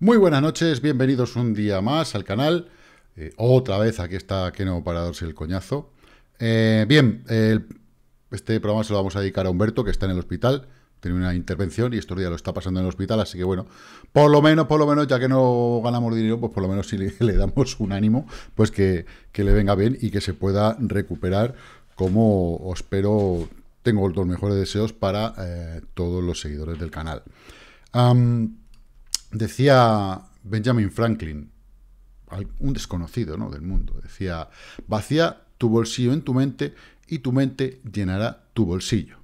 Muy buenas noches, bienvenidos un día más al canal. Eh, otra vez, aquí está Keno para darse el coñazo. Eh, bien, este programa se lo vamos a dedicar a Humberto, que está en el hospital. Tiene una intervención y estos días lo está pasando en el hospital, así que bueno, por lo menos, por lo menos, ya que no ganamos dinero, pues por lo menos si le, damos un ánimo, pues que, le venga bien y que se pueda recuperar como espero, tengo los mejores deseos para eh, todos los seguidores del canal. Decía Benjamin Franklin, un desconocido ¿no? del mundo, decía, vacía tu bolsillo en tu mente y tu mente llenará tu bolsillo.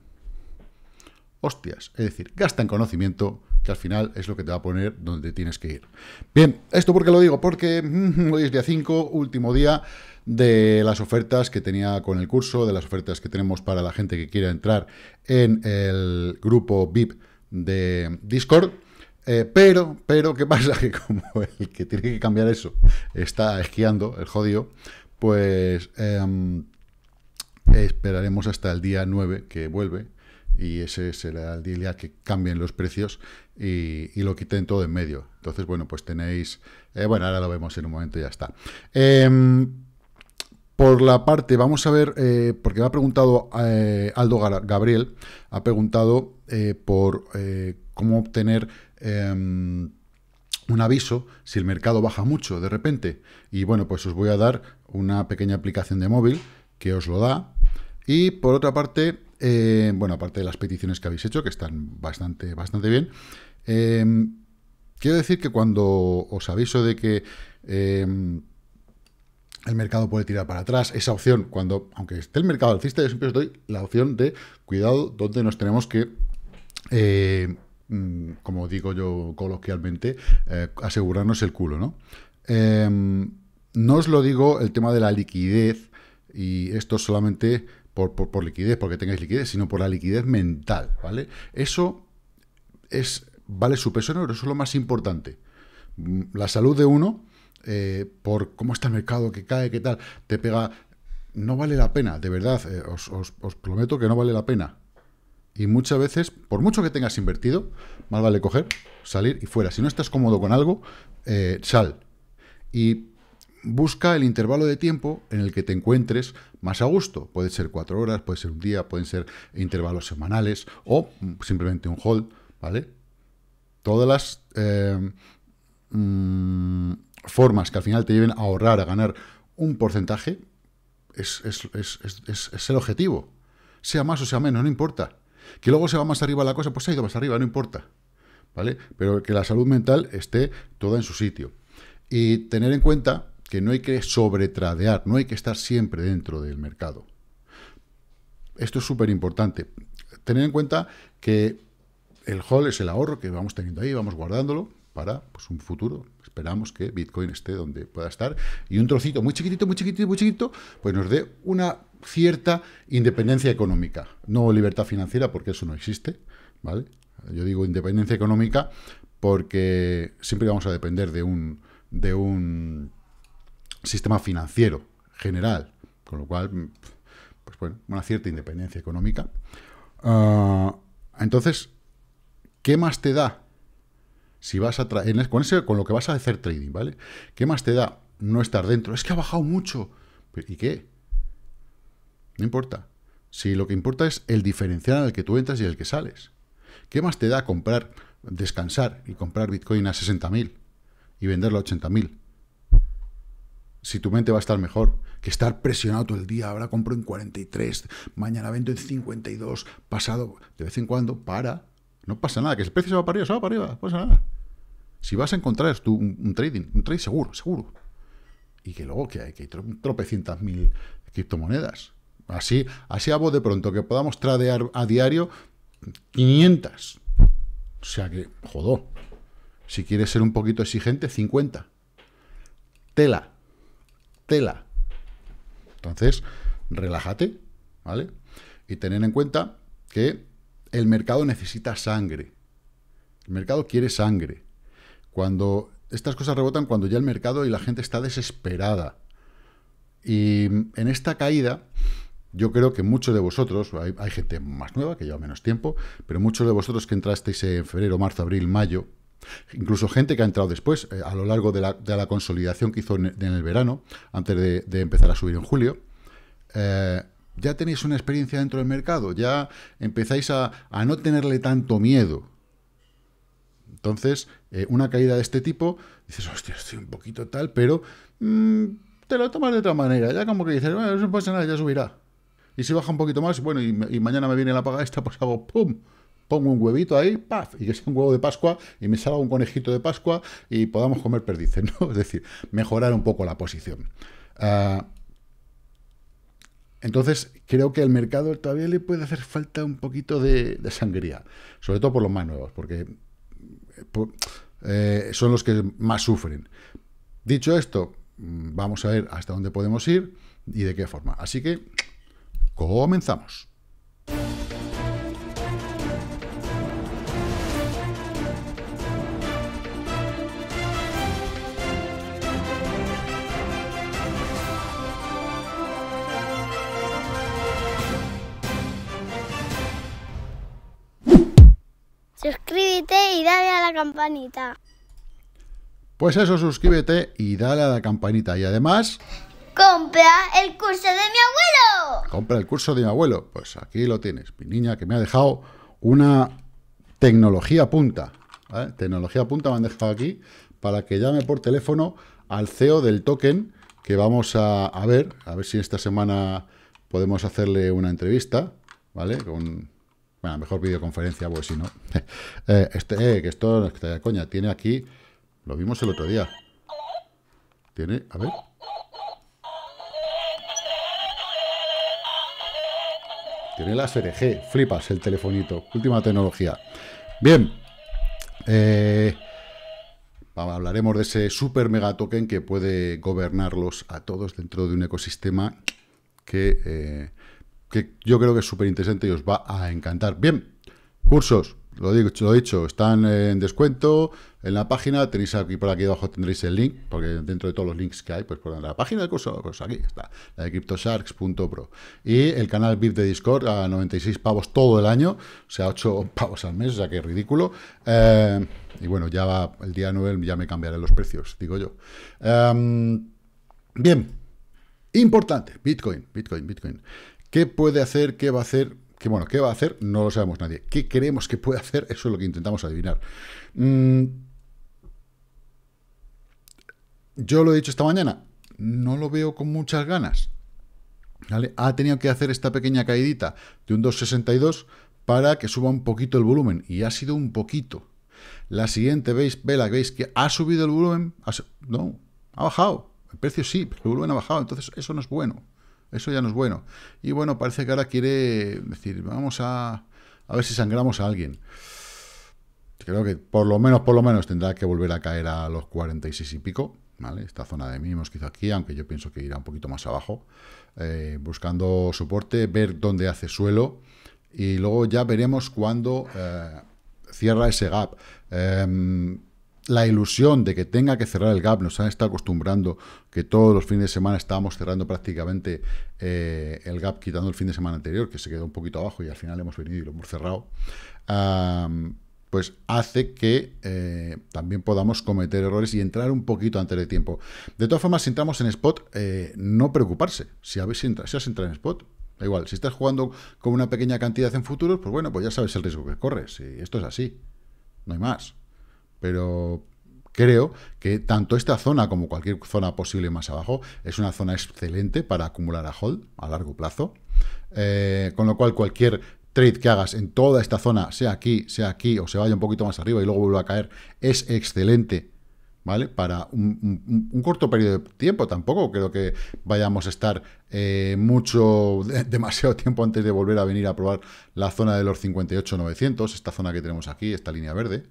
Hostias, es decir, gasta en conocimiento, que al final es lo que te va a poner donde tienes que ir. Bien, esto porque lo digo, porque mm, hoy es día 5, último día de las ofertas que tenía con el curso, de las ofertas que tenemos para la gente que quiera entrar en el grupo VIP de Discord. Eh, pero, pero, ¿qué pasa? Que como el que tiene que cambiar eso está esquiando, el jodido, pues em, esperaremos hasta el día 9 que vuelve y ese será el día que cambien los precios y, lo quiten todo en medio. Entonces, bueno, pues tenéis... Eh, bueno, ahora lo vemos en un momento y ya está. Em, por la parte, vamos a ver, eh, porque me ha preguntado Aldo Gabriel, ha preguntado por cómo obtener Em, un aviso si el mercado baja mucho de repente. Y bueno, pues os voy a dar una pequeña aplicación de móvil que os lo da. Y por otra parte, eh, bueno, aparte de las peticiones que habéis hecho, que están bastante, bastante bien, em, quiero decir que cuando os aviso de que em, el mercado puede tirar para atrás, esa opción, cuando, aunque esté el mercado alcista, yo siempre os doy la opción de cuidado donde nos tenemos que eh, Mm, como digo yo coloquialmente, eh, asegurarnos el culo, ¿no? Em, no os lo digo el tema de la liquidez, y esto solamente por, liquidez, porque tengáis liquidez, sino por la liquidez mental, ¿vale? Eso es, vale su peso en eso es lo más importante. Mm, la salud de uno, eh, por cómo está el mercado, que cae, que tal, te pega... No vale la pena, de verdad, eh, os prometo que no vale la pena. Y muchas veces, por mucho que tengas invertido, mal vale coger, salir y fuera. Si no estás cómodo con algo, eh, sal. Y busca el intervalo de tiempo en el que te encuentres más a gusto. Puede ser cuatro horas, puede ser un día, pueden ser intervalos semanales o simplemente un hold, ¿vale? Todas las eh, mm, formas que al final te lleven a ahorrar, a ganar un porcentaje, es el objetivo. Sea más o sea menos, no importa. Que luego se va más arriba la cosa, pues se ha ido más arriba, no importa. ¿Vale? Pero que la salud mental esté toda en su sitio. Y tener en cuenta que no hay que sobretradear, no hay que estar siempre dentro del mercado. Esto es súper importante. Tener en cuenta que el hall es el ahorro que vamos teniendo ahí, vamos guardándolo para pues, un futuro. Esperamos que Bitcoin esté donde pueda estar y un trocito muy chiquitito, muy chiquitito, muy chiquitito, pues nos dé una cierta independencia económica, no libertad financiera porque eso no existe, ¿vale? Yo digo independencia económica porque siempre vamos a depender de un, de un sistema financiero general, con lo cual, pues bueno, una cierta independencia económica. Ah, entonces, ¿qué más te da si vas a traer con, con lo que vas a hacer trading, ¿vale? ¿Qué más te da no estar dentro? Es que ha bajado mucho. ¿Y qué? No importa. Si lo que importa es el diferencial el que tú entras y el que sales. ¿Qué más te da comprar, descansar y comprar Bitcoin a 60.000 y venderlo a 80.000? Si tu mente va a estar mejor que estar presionado todo el día, ahora compro en 43, mañana vendo en 52, pasado, de vez en cuando, para. No pasa nada, que el precio se va para arriba, se va para arriba, no pasa nada. Si vas a encontrar tú un, trading, un trade seguro, seguro. Y que luego que hay, que hay tropecientas mil criptomonedas. Así, así a de pronto, que podamos tradear a diario 500. O sea que, jodó. Si quieres ser un poquito exigente, 50. Tela. Tela. Entonces, relájate, ¿vale? Y tener en cuenta que el mercado necesita sangre. El mercado quiere sangre. Cuando estas cosas rebotan, cuando ya el mercado y la gente está desesperada. Y en esta caída, yo creo que muchos de vosotros, hay, gente más nueva que lleva menos tiempo, pero muchos de vosotros que entrasteis en febrero, marzo, abril, mayo, incluso gente que ha entrado después, eh, a lo largo de la, consolidación que hizo en, el verano, antes de, empezar a subir en julio, eh, ya tenéis una experiencia dentro del mercado, ya empezáis a, no tenerle tanto miedo. Entonces, eh, una caída de este tipo, dices, hostia, estoy un poquito tal, pero mm, te lo tomas de otra manera. Ya como que dices, bueno, no pasa nada, ya subirá. Y si baja un poquito más, bueno, y, mañana me viene la paga esta, pues hago ¡pum! pongo un huevito ahí, ¡paf! Y que sea un huevo de Pascua y me salga un conejito de Pascua y podamos comer perdices, ¿no? Es decir, mejorar un poco la posición. Ah, entonces, creo que al mercado todavía le puede hacer falta un poquito de, sangría, sobre todo por los más nuevos, porque eh, eh, son los que más sufren. Dicho esto, mm, vamos a ver hasta dónde podemos ir y de qué forma. Así que Comenzamos. Suscríbete y dale a la campanita. Pues eso, suscríbete y dale a la campanita. Y además... Compra el curso de mi abuelo. Compra el curso de mi abuelo. Pues aquí lo tienes, mi niña, que me ha dejado una tecnología punta. Tecnología punta me han dejado aquí para que llame por teléfono al CEO del token que vamos a, ver, a ver si esta semana podemos hacerle una entrevista, ¿vale? Con, bueno, mejor videoconferencia, pues si no. eh, este, eh, que esto, esta coña, tiene aquí, lo vimos el otro día. Tiene, a ver, Tiene la G, flipas el telefonito, última tecnología. Bien, eh, hablaremos de ese super mega token que puede gobernarlos a todos dentro de un ecosistema que, eh, que yo creo que es súper interesante y os va a encantar. Bien, Cursos, lo, digo, lo dicho, están en descuento en la página. Tenéis aquí por aquí abajo tendréis el link, porque dentro de todos los links que hay, pues por la página del curso, pues aquí está, la de cryptosharks.pro. Y el canal VIP de Discord a 96 pavos todo el año, o sea, 8 pavos al mes, o sea, que es ridículo. Eh, y bueno, ya va, el día 9 ya me cambiaré los precios, digo yo. Em, bien, importante, Bitcoin, Bitcoin, Bitcoin. ¿Qué puede hacer? ¿Qué va a hacer? que bueno, ¿qué va a hacer? No lo sabemos nadie. ¿Qué creemos que puede hacer? Eso es lo que intentamos adivinar. Mm. Yo lo he dicho esta mañana, no lo veo con muchas ganas. Ha tenido que hacer esta pequeña caídita de un 2.62 para que suba un poquito el volumen. Y ha sido un poquito. La siguiente, veis, vela, veis que ha subido el volumen. no, ha bajado. El precio sí, pero el volumen ha bajado. Entonces, eso no es bueno. Eso ya no es bueno. Y bueno, parece que ahora quiere decir, vamos a, ver si sangramos a alguien. Creo que por lo menos, por lo menos tendrá que volver a caer a los 46 y pico, ¿vale? Esta zona de mínimos quizá aquí, aunque yo pienso que irá un poquito más abajo, eh, buscando soporte, ver dónde hace suelo y luego ya veremos cuándo eh, cierra ese gap. Em, la ilusión de que tenga que cerrar el gap, nos han estado acostumbrando que todos los fines de semana estábamos cerrando prácticamente eh, el gap quitando el fin de semana anterior, que se quedó un poquito abajo y al final hemos venido y lo hemos cerrado, pues hace que eh, también podamos cometer errores y entrar un poquito antes de tiempo. De todas formas, si entramos en spot, eh, no preocuparse. Si, habéis entra si has entrado en spot, da igual. Si estás jugando con una pequeña cantidad en futuros, pues bueno, pues ya sabes el riesgo que corres. Y esto es así. No hay más pero creo que tanto esta zona como cualquier zona posible más abajo es una zona excelente para acumular a hold a largo plazo. Eh, con lo cual, cualquier trade que hagas en toda esta zona, sea aquí, sea aquí, o se vaya un poquito más arriba y luego vuelva a caer, es excelente. ¿Vale? Para un, corto periodo de tiempo, tampoco creo que vayamos a estar eh, mucho, demasiado tiempo antes de volver a venir a probar la zona de los 58.900, esta zona que tenemos aquí, esta línea verde.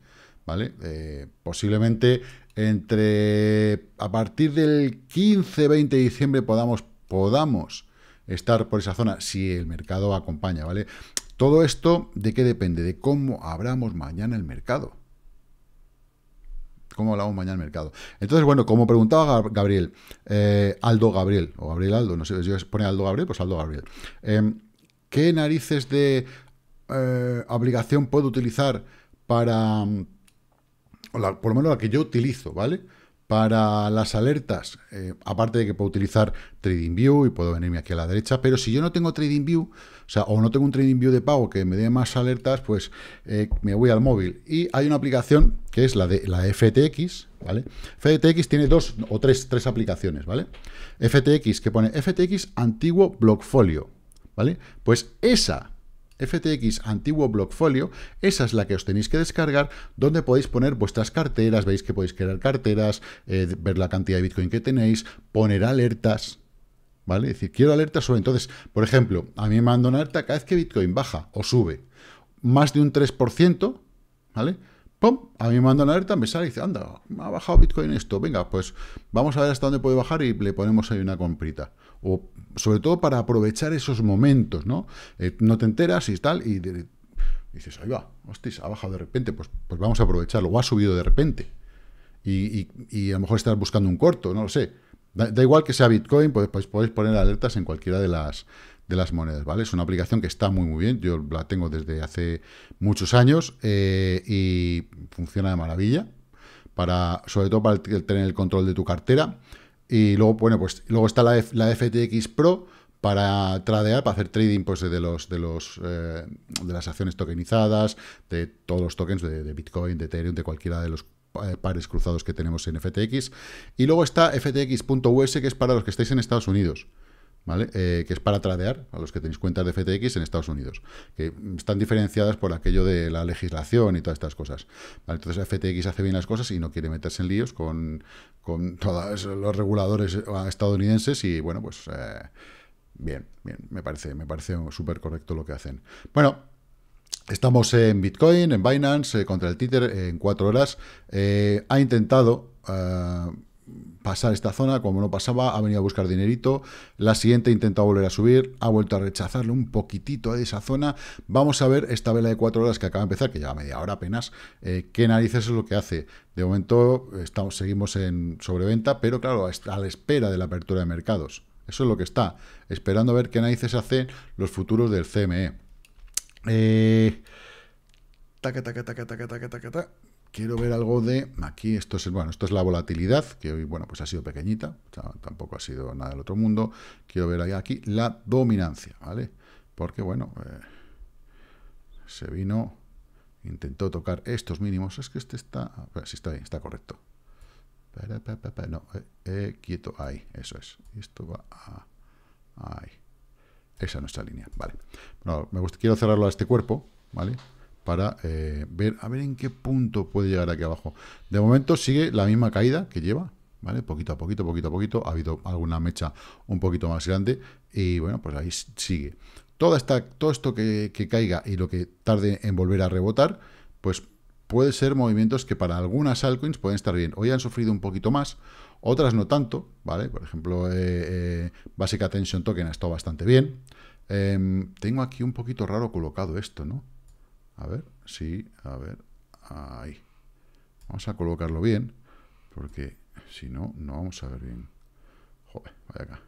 ¿vale? Eh, posiblemente entre a partir del 15-20 de diciembre podamos, podamos estar por esa zona si el mercado acompaña, ¿vale? Todo esto de qué depende, de cómo abramos mañana el mercado. ¿Cómo hablamos mañana el mercado? Entonces, bueno, como preguntaba Gabriel, eh, Aldo Gabriel, o Gabriel Aldo, no sé, si pone Aldo Gabriel, pues Aldo Gabriel. Em, ¿Qué narices de eh, obligación puedo utilizar para por lo menos la que yo utilizo, ¿vale? Para las alertas, eh, aparte de que puedo utilizar TradingView y puedo venirme aquí a la derecha, pero si yo no tengo TradingView, o sea, o no tengo un TradingView de pago que me dé más alertas, pues eh, me voy al móvil. Y hay una aplicación que es la de la FTX, ¿vale? FTX tiene dos o tres, tres aplicaciones, ¿vale? FTX, que pone FTX Antiguo Blockfolio, ¿vale? Pues esa FTX antiguo Blockfolio, esa es la que os tenéis que descargar, donde podéis poner vuestras carteras, veis que podéis crear carteras, eh, ver la cantidad de Bitcoin que tenéis, poner alertas, ¿vale? Es decir, quiero alertas sobre... Entonces, por ejemplo, a mí me manda una alerta cada vez que Bitcoin baja o sube más de un 3%, ¿vale? ¡Pum! A mí me manda una alerta, me sale y dice, anda, me ha bajado Bitcoin esto, venga, pues vamos a ver hasta dónde puede bajar y le ponemos ahí una comprita o sobre todo para aprovechar esos momentos, ¿no? Eh, no te enteras y tal, y, dices, ahí va, hostia, ha bajado de repente, pues, pues vamos a aprovecharlo, o ha subido de repente. Y, a lo mejor estás buscando un corto, no lo sé. Da, igual que sea Bitcoin, pues, pues, podéis poner alertas en cualquiera de las, de las monedas, ¿vale? Es una aplicación que está muy, muy bien, yo la tengo desde hace muchos años eh, y funciona de maravilla, para, sobre todo para tener el control de tu cartera. Y luego, bueno, pues luego está la, FTX Pro para tradear, para hacer trading pues, de los de los eh, de las acciones tokenizadas, de todos los tokens de, de Bitcoin, de Ethereum, de cualquiera de los eh, pares cruzados que tenemos en FTX. Y luego está FTX.us, que es para los que estáis en Estados Unidos. Eh, que es para tradear a los que tenéis cuentas de FTX en Estados Unidos, que están diferenciadas por aquello de la legislación y todas estas cosas. Entonces FTX hace bien las cosas y no quiere meterse en líos con, todos los reguladores estadounidenses y bueno, pues eh, bien, bien, me parece, me parece súper correcto lo que hacen. Bueno, Estamos en Bitcoin, en Binance, eh, contra el Títer en cuatro horas. ha intentado pasar esta zona, como no pasaba, ha venido a buscar dinerito, la siguiente intenta volver a subir, ha vuelto a rechazarle un poquitito de esa zona, vamos a ver esta vela de 4 horas que acaba de empezar, que lleva media hora apenas, eh, qué narices es lo que hace, de momento estamos, seguimos en sobreventa, pero claro, a la espera de la apertura de mercados, eso es lo que está, esperando a ver qué narices hacen los futuros del CME. Eh, quiero ver algo de... Aquí esto es, bueno, esto es la volatilidad, que hoy, bueno, pues ha sido pequeñita, tampoco ha sido nada del otro mundo. Quiero ver aquí la dominancia, ¿vale? Porque, bueno, eh, se vino, intentó tocar estos mínimos. Es que este está... Bueno, sí, está bien, está correcto. No, eh, eh, quieto, ahí, eso es. esto va a... Ahí. Esa es nuestra línea, vale. Bueno, me gusta, quiero cerrarlo a este cuerpo, ¿vale? vale para eh, ver a ver en qué punto puede llegar aquí abajo. De momento sigue la misma caída que lleva, ¿vale? Poquito a poquito, poquito a poquito. Ha habido alguna mecha un poquito más grande y bueno, pues ahí sigue. todo esto que, caiga y lo que tarde en volver a rebotar, pues puede ser movimientos que para algunas altcoins pueden estar bien. Hoy han sufrido un poquito más, otras no tanto, ¿vale? Por ejemplo, eh, eh, Basic Attention Token ha estado bastante bien. Em, tengo aquí un poquito raro colocado esto, ¿no? A ver, sí, a ver, ahí. Vamos a colocarlo bien, porque si no, no vamos a ver bien. Joder, vaya acá.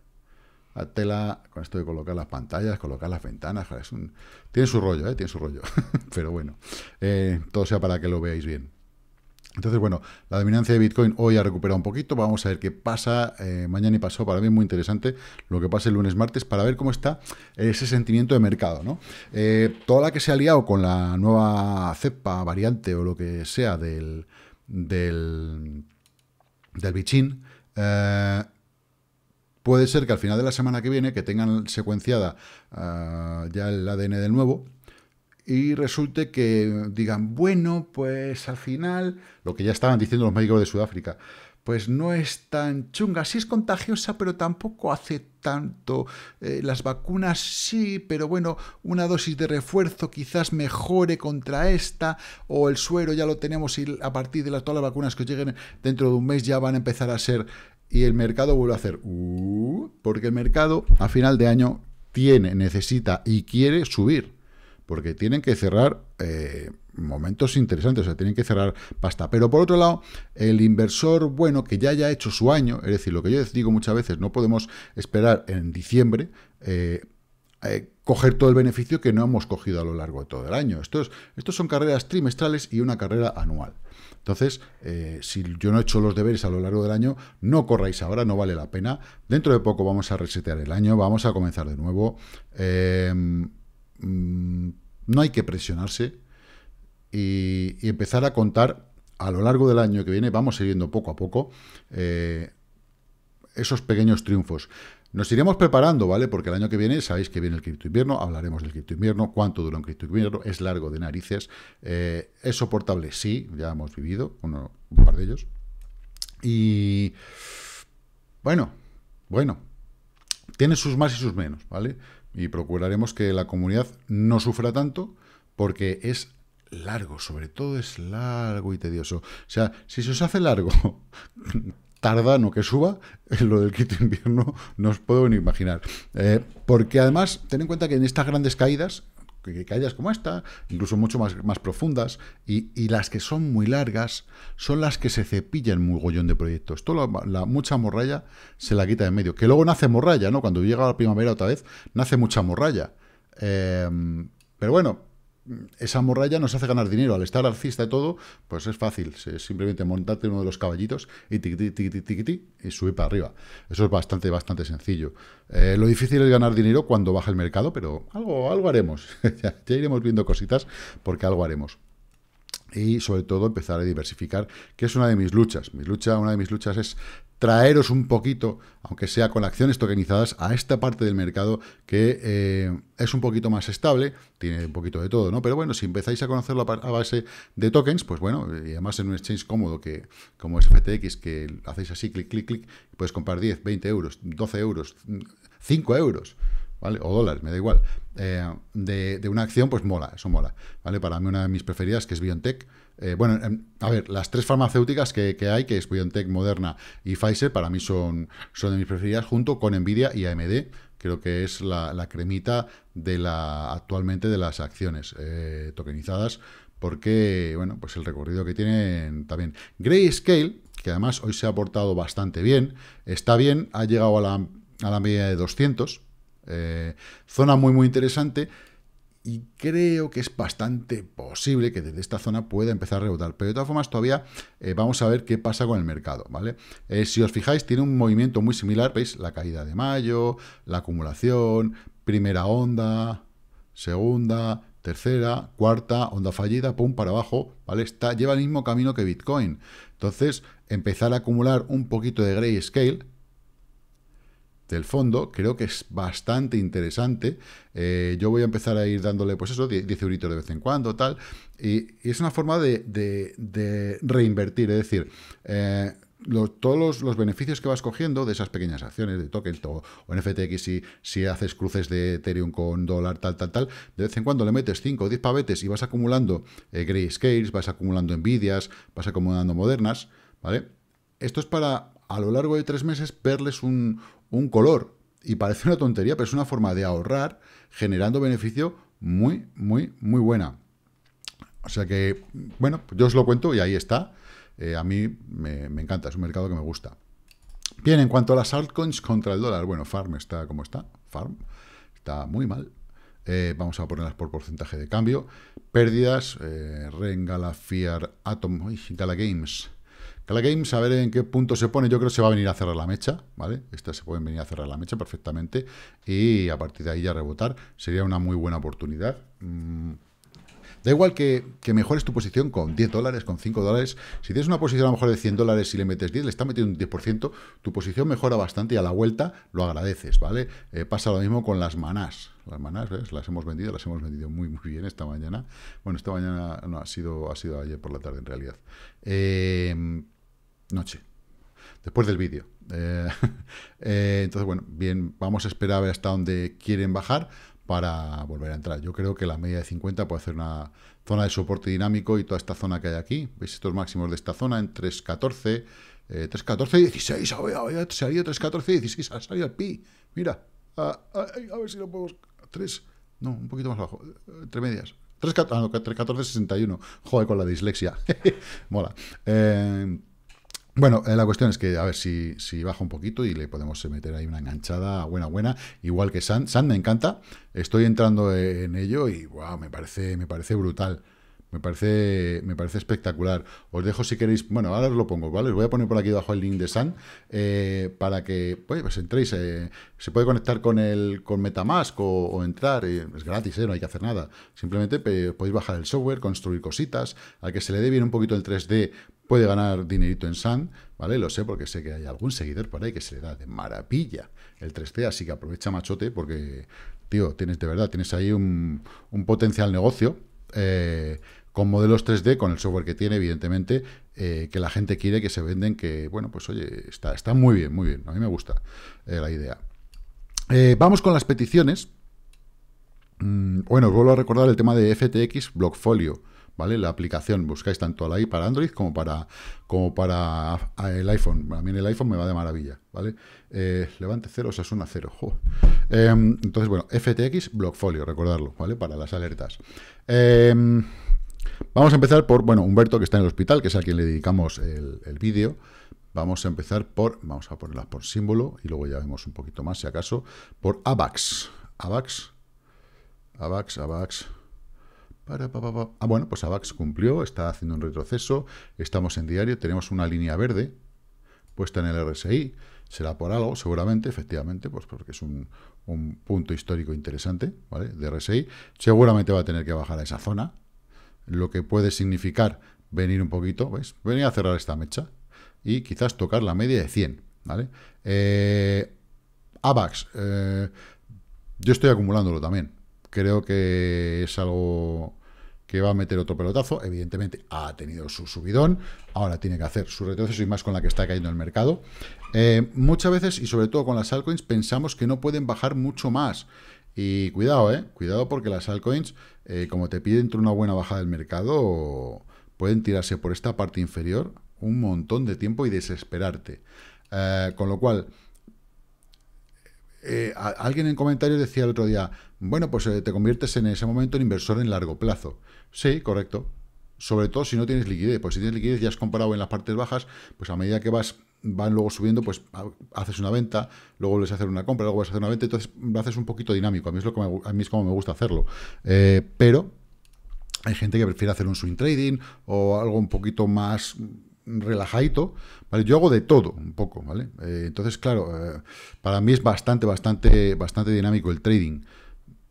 La tela, con esto de colocar las pantallas, colocar las ventanas, un, tiene su rollo, ¿eh? tiene su rollo. Pero bueno, eh, todo sea para que lo veáis bien. Entonces, bueno, la dominancia de Bitcoin hoy ha recuperado un poquito. Vamos a ver qué pasa eh, mañana y pasó. Para mí es muy interesante lo que pase el lunes, martes, para ver cómo está ese sentimiento de mercado. ¿no? Eh, toda la que se ha liado con la nueva cepa, variante o lo que sea del, del, del bichín, eh, puede ser que al final de la semana que viene, que tengan secuenciada ya el ADN del nuevo, y resulte que digan, bueno, pues al final, lo que ya estaban diciendo los médicos de Sudáfrica, pues no es tan chunga, sí es contagiosa, pero tampoco hace tanto. Eh, las vacunas sí, pero bueno, una dosis de refuerzo quizás mejore contra esta, o el suero ya lo tenemos y a partir de las, todas las vacunas que lleguen dentro de un mes ya van a empezar a ser... Y el mercado vuelve a hacer, uh", porque el mercado a final de año tiene, necesita y quiere subir porque tienen que cerrar eh, momentos interesantes, o sea, tienen que cerrar pasta. Pero por otro lado, el inversor bueno que ya haya hecho su año, es decir, lo que yo les digo muchas veces, no podemos esperar en diciembre. Eh, eh, coger todo el beneficio que no hemos cogido a lo largo de todo el año. Estos son carreras trimestrales y una carrera anual. Entonces, si yo no he hecho los deberes a lo largo del año, no corráis ahora, no vale la pena. Dentro de poco vamos a resetear el año, vamos a comenzar de nuevo. Mm, no hay que presionarse y, empezar a contar a lo largo del año que viene, vamos siguiendo poco a poco eh, esos pequeños triunfos. Nos iremos preparando, ¿vale? Porque el año que viene, sabéis que viene el cripto invierno, hablaremos del cripto invierno, cuánto dura un cripto invierno, es largo de narices, eh, es soportable, sí, ya hemos vivido uno, un par de ellos. Y bueno, bueno, tiene sus más y sus menos, ¿vale? y procuraremos que la comunidad no sufra tanto porque es largo, sobre todo es largo y tedioso. O sea, si se os hace largo, tarda no que suba, lo del quito invierno no os puedo ni imaginar. Eh, porque además, ten en cuenta que en estas grandes caídas, que calles como esta, incluso mucho más, más profundas, y, las que son muy largas son las que se cepillan muy gollón de proyectos. la, mucha morralla se la quita de en medio. Que luego nace morralla, ¿no? Cuando llega la primavera otra vez, nace mucha morralla. Eh, pero bueno, esa morralla nos hace ganar dinero. Al estar alcista y todo, pues es fácil. simplemente montarte uno de los caballitos y tic, y subir para arriba. Eso es bastante, bastante sencillo. Eh, lo difícil es ganar dinero cuando baja el mercado, pero algo, algo haremos. ya, ya iremos viendo cositas porque algo haremos y sobre todo empezar a diversificar, que es una de mis luchas. Mi lucha, una de mis luchas es traeros un poquito, aunque sea con acciones tokenizadas, a esta parte del mercado que eh, es un poquito más estable, tiene un poquito de todo, ¿no? Pero bueno, si empezáis a conocerlo a base de tokens, pues bueno, y además en un exchange cómodo que como es FTX, que hacéis así, clic, clic, clic, puedes comprar 10, 20 euros, 12 euros, 5 euros. ¿vale? O dólares, me da igual. Eh, de, una acción, pues mola, eso mola, ¿vale? Para mí una de mis preferidas, que es BioNTech. Eh, bueno, em, a ver, las tres farmacéuticas que, hay, que es BioNTech, Moderna y Pfizer, para mí son, son de mis preferidas, junto con Nvidia y AMD. Creo que es la, cremita de la actualmente de las acciones eh, tokenizadas, porque, bueno, pues el recorrido que tienen también. Grayscale, que además hoy se ha portado bastante bien, está bien, ha llegado a la, a la media de 200, eh, zona muy, muy interesante. Y creo que es bastante posible que desde esta zona pueda empezar a rebotar. Pero de todas formas, todavía eh, vamos a ver qué pasa con el mercado, ¿vale? Eh, si os fijáis, tiene un movimiento muy similar. ¿Veis? La caída de mayo, la acumulación, primera onda, segunda, tercera, cuarta, onda fallida, pum, para abajo, ¿vale? Está, lleva el mismo camino que Bitcoin. Entonces, empezar a acumular un poquito de grayscale, del fondo, creo que es bastante interesante. Eh, yo voy a empezar a ir dándole, pues eso, 10, euritos de vez en cuando, tal. Y, es una forma de, reinvertir, es decir, eh, todos los, beneficios que vas cogiendo de esas pequeñas acciones, de tokens o, en FTX, si, haces cruces de Ethereum con dólar, tal, tal, tal, de vez en cuando le metes 5 o 10 pavetes y vas acumulando eh, gray scales vas acumulando Envidias, vas acumulando modernas, ¿vale? Esto es para a lo largo de tres meses verles un, un color. Y parece una tontería, pero es una forma de ahorrar generando beneficio muy, muy, muy buena. O sea que, bueno, yo os lo cuento y ahí está. Eh, a mí me, encanta, es un mercado que me gusta. Bien, en cuanto a las altcoins contra el dólar, bueno, Farm está como está, Farm está muy mal. Eh, vamos a ponerlas por porcentaje de cambio. Pérdidas, eh, Ren, Fiar, Atom, uy, Gala Games, Games, a ver en qué punto se pone. Yo creo que se va a venir a cerrar la mecha, ¿vale? Estas se pueden venir a cerrar la mecha perfectamente. Y a partir de ahí ya rebotar. Sería una muy buena oportunidad. Mm, da igual que, mejores tu posición con 10 dólares, con 5 dólares. Si tienes una posición a lo mejor de 100 dólares y le metes 10, le está metiendo un 10%, tu posición mejora bastante y a la vuelta lo agradeces, ¿vale? Eh, pasa lo mismo con las manás. Las manás, ¿ves? Las hemos vendido, las hemos vendido muy, muy bien esta mañana. Bueno, esta mañana no, ha sido, ha sido ayer por la tarde en realidad. Eh, noche, después del vídeo. Eh, eh, entonces, bueno, bien, vamos a esperar a ver hasta dónde quieren bajar para volver a entrar. Yo creo que la media de 50 puede hacer una zona de soporte dinámico y toda esta zona que hay aquí, veis estos máximos de esta zona en 3.14, eh, 3.14 y 16, Se ha ido 3.14 y 16, ha salido el pi, mira, a, ver si lo podemos, 3, no, un poquito más bajo, entre medias, 3.14, 61, ah, joder con la dislexia, mola. Eh, bueno, eh, la cuestión es que, a ver si, si baja un poquito y le podemos meter ahí una enganchada buena, buena, igual que San. San me encanta, estoy entrando en ello y wow, me parece, me parece brutal. Me parece, me parece espectacular. Os dejo si queréis, bueno, ahora os lo pongo, ¿vale? Os voy a poner por aquí abajo el link de Sun eh, para que pues, pues entréis. Eh, se puede conectar con el con Metamask o, entrar, es gratis, ¿eh? no hay que hacer nada. Simplemente podéis bajar el software, construir cositas, al que se le dé bien un poquito el 3D puede ganar dinerito en San, ¿vale? Lo sé porque sé que hay algún seguidor por ahí que se le da de maravilla el 3D, así que aprovecha machote porque, tío, tienes de verdad, tienes ahí un, un potencial negocio. Eh, con modelos 3D, con el software que tiene, evidentemente, eh, que la gente quiere, que se venden, que, bueno, pues oye, está, está muy bien, muy bien. A mí me gusta eh, la idea. Eh, vamos con las peticiones. Mm, bueno, os vuelvo a recordar el tema de FTX Blockfolio. ¿Vale? La aplicación, buscáis tanto la I para Android como para, como para ah, el iPhone. A mí el iPhone me va de maravilla, ¿vale? levante cero, sea cero. una cero em, entonces, bueno, FTX Blockfolio, recordarlo, ¿vale? Para las alertas. Em, Vamos a empezar por, bueno, Humberto, que está en el hospital, que es a quien le dedicamos el, vídeo. Vamos a empezar por, vamos a ponerlas por símbolo y luego ya vemos un poquito más, si acaso, por AVAX. AVAX, AVAX, AVAX. Para, para, para. Ah, bueno, pues AVAX cumplió, está haciendo un retroceso, estamos en diario, tenemos una línea verde puesta en el RSI, será por algo, seguramente, efectivamente, pues porque es un, un punto histórico interesante, ¿vale?, de RSI. Seguramente va a tener que bajar a esa zona, lo que puede significar venir un poquito, ¿veis? Venir a cerrar esta mecha y quizás tocar la media de 100, ¿vale? Eh, AVAX, eh, yo estoy acumulándolo también. Creo que es algo que va a meter otro pelotazo. Evidentemente ha tenido su subidón, ahora tiene que hacer su retroceso y más con la que está cayendo el mercado. Eh, muchas veces, y sobre todo con las altcoins, pensamos que no pueden bajar mucho más. Y cuidado, ¿eh? Cuidado porque las altcoins, eh, como te piden una buena baja del mercado, pueden tirarse por esta parte inferior un montón de tiempo y desesperarte. Eh, con lo cual, eh, alguien en comentarios decía el otro día, bueno, pues te conviertes en ese momento en inversor en largo plazo. Sí, correcto. Sobre todo si no tienes liquidez. Pues si tienes liquidez, ya has comprado en las partes bajas, pues a medida que vas van luego subiendo, pues haces una venta, luego vuelves a hacer una compra, luego vuelves a hacer una venta, entonces lo haces un poquito dinámico. A mí es, lo que a mí es como me gusta hacerlo. Eh, pero hay gente que prefiere hacer un swing trading o algo un poquito más relajadito, ¿vale? Yo hago de todo, un poco, ¿vale? Eh, entonces, claro, eh, para mí es bastante, bastante, bastante dinámico el trading.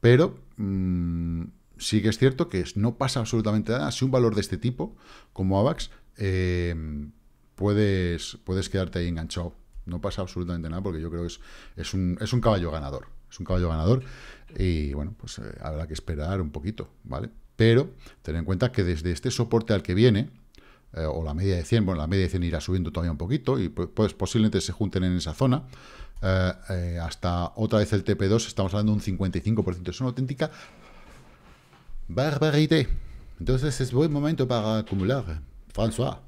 Pero mm, sí que es cierto que no pasa absolutamente nada si un valor de este tipo, como AVAX, eh, puedes, puedes quedarte ahí enganchado. No pasa absolutamente nada porque yo creo que es, es, un, caballo ganador. Es un caballo ganador y bueno, pues eh, habrá que esperar un poquito, ¿vale? Pero ten en cuenta que desde este soporte al que viene, eh, o la media de 100, bueno, la media de 100 irá subiendo todavía un poquito y pues, pues posiblemente se junten en esa zona. Eh, hasta otra vez el TP2, estamos hablando de un 55%. Es una auténtica barbaridad. Entonces es buen momento para acumular, François.